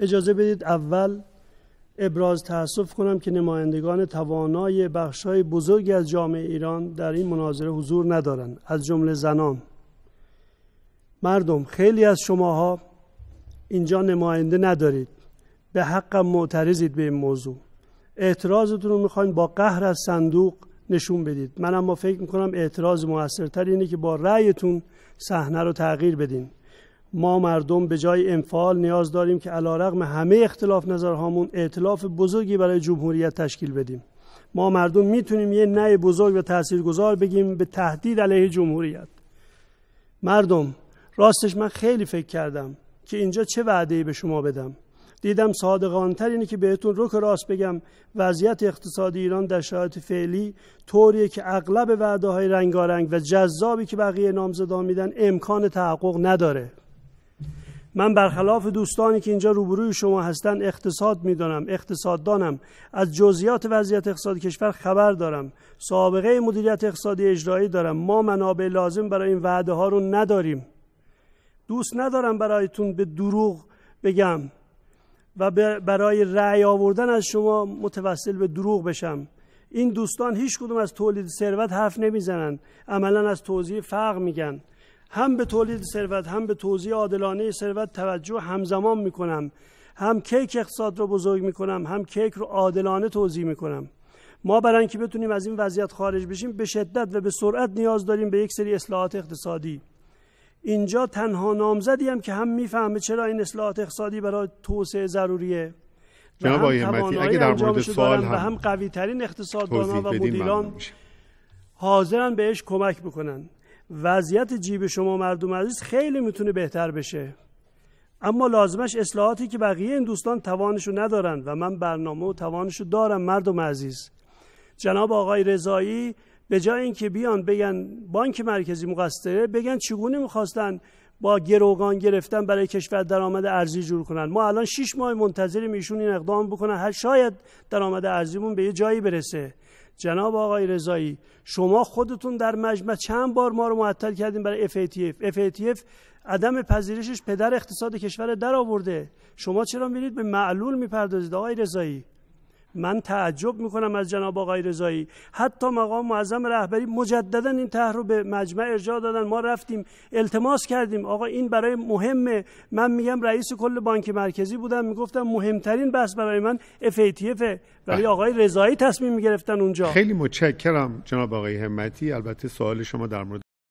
اجازه بدید اول ابراز تاسف کنم که نمایندگان توانای بخشای بزرگی از جامعه ایران در این مناظره حضور ندارند از جمله زنان مردم خیلی از شماها اینجا نماینده ندارید به حقم معترضید به این موضوع اعتراضتون رو میخواین با قهر از صندوق نشون بدید من اما فکر میکنم اعتراض موثرتر اینه که با رأیتون صحنه رو تغییر بدین ما مردم به جای انفعال نیاز داریم که علا رقم همه اختلاف نظرهامون اعتلاف بزرگی برای جمهوریت تشکیل بدیم ما مردم میتونیم یه نه بزرگ و تاثیرگذار بگیم به تهدید علیه جمهوریت مردم راستش من خیلی فکر کردم که اینجا چه وعده به شما بدم دیدم صادقانتر اینه که بهتون رک راست بگم وضعیت اقتصادی ایران در شرایط فعلی طوریه که اغلب وعده های رنگارنگ و جذابی که بقیه نامزدان میدن امکان تحقق نداره من برخلاف دوستانی که اینجا روبروی شما هستند اقتصاد میدانم اقتصاددانم از جزئیات وضعیت اقتصاد کشور خبر دارم سابقه مدیریت اقتصادی اجرایی دارم ما منابع لازم برای این وعده ها رو نداریم دوست ندارم برایتون به دروغ بگم و برای رأی آوردن از شما متوسل به دروغ بشم این دوستان هیچ کدوم از تولید ثروت حرف نمیزنن عملا از توضیح فرق میگن هم به تولید ثروت هم به توزیع عادلانه ثروت توجه همزمان میکنم هم کیک اقتصاد رو بزرگ میکنم هم کیک رو عادلانه توزیع میکنم ما برای اینکه بتونیم از این وضعیت خارج بشیم به شدت و به سرعت نیاز داریم به یک سری اصلاحات اقتصادی اینجا تنها نامزدی هم که هم میفهمه چرا این اصلاحات اقتصادی برای توسعه ضروریه جناب همتی اگه در مورد سوال هم, هم قوی ترین اقتصاددانان و مدیران حاضرن بهش کمک بکنن وضعیت جیب شما مردم عزیز خیلی میتونه بهتر بشه اما لازمش اصلاحاتی که بقیه این دوستان توانشو ندارن و من برنامه و توانشو دارم مردم عزیز جناب آقای رضایی به جای اینکه بیان بگن بانک مرکزی مقصره بگن چگونه میخواستن با گروگان گرفتن برای کشور درآمد ارزی جور کنن ما الان 6 ماه منتظریم ایشون این اقدام بکنن هر شاید درآمد ارزیمون به یه جایی برسه جناب آقای رضایی شما خودتون در مجمع چند بار ما رو معطل کردیم برای FATF FATF عدم پذیرشش پدر اقتصاد کشور در آورده شما چرا میرید به معلول میپردازید آقای رضایی من تعجب میکنم از جناب آقای رضایی حتی مقام معظم رهبری مجددا این طرح رو به مجمع ارجاع دادن ما رفتیم التماس کردیم آقا این برای مهمه من میگم رئیس کل بانک مرکزی بودم میگفتم مهمترین بحث برای من FATF ولی بله. آقای رضایی تصمیم میگرفتن اونجا خیلی متشکرم جناب آقای همتی البته سوال شما در مورد